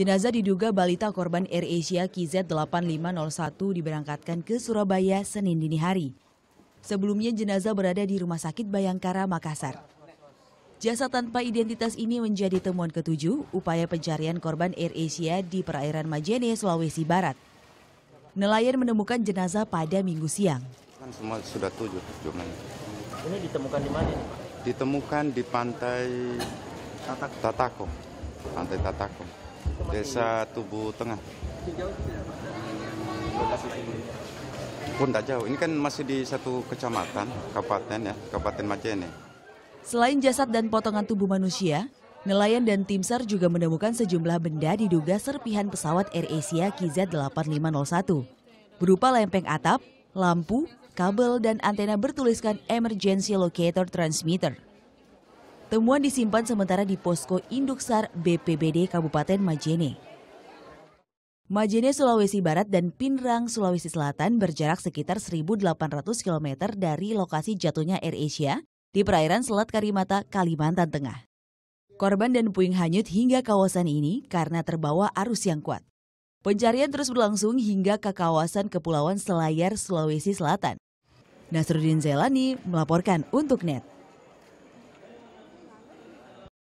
Jenazah diduga balita korban Air Asia KZ8501 diberangkatkan ke Surabaya Senin dini hari. Sebelumnya jenazah berada di Rumah Sakit Bayangkara, Makassar. Jasa tanpa identitas ini menjadi temuan ketujuh upaya pencarian korban Air Asia di perairan Majene, Sulawesi Barat. Nelayan menemukan jenazah pada minggu siang. Kan semua sudah tujuh jumlahnya. Ini ditemukan di mana Ditemukan di pantai Tatako. Pantai Tatako. Desa Tubuh Tengah. Pun tak jauh. Ini kan masih di satu kecamatan, kabupaten ya, Kabupaten Majene. Selain jasad dan potongan tubuh manusia, nelayan dan tim SAR juga menemukan sejumlah benda diduga serpihan pesawat Air Asia KZ8501. Berupa lempeng atap, lampu, kabel, dan antena bertuliskan Emergency Locator Transmitter. Temuan disimpan sementara di posko Sar BPBD Kabupaten Majene. Majene, Sulawesi Barat dan Pinrang, Sulawesi Selatan berjarak sekitar 1.800 km dari lokasi jatuhnya Air Asia di perairan Selat Karimata, Kalimantan Tengah. Korban dan puing hanyut hingga kawasan ini karena terbawa arus yang kuat. Pencarian terus berlangsung hingga ke kawasan Kepulauan Selayar, Sulawesi Selatan. Nasruddin Zelani melaporkan untuk NET.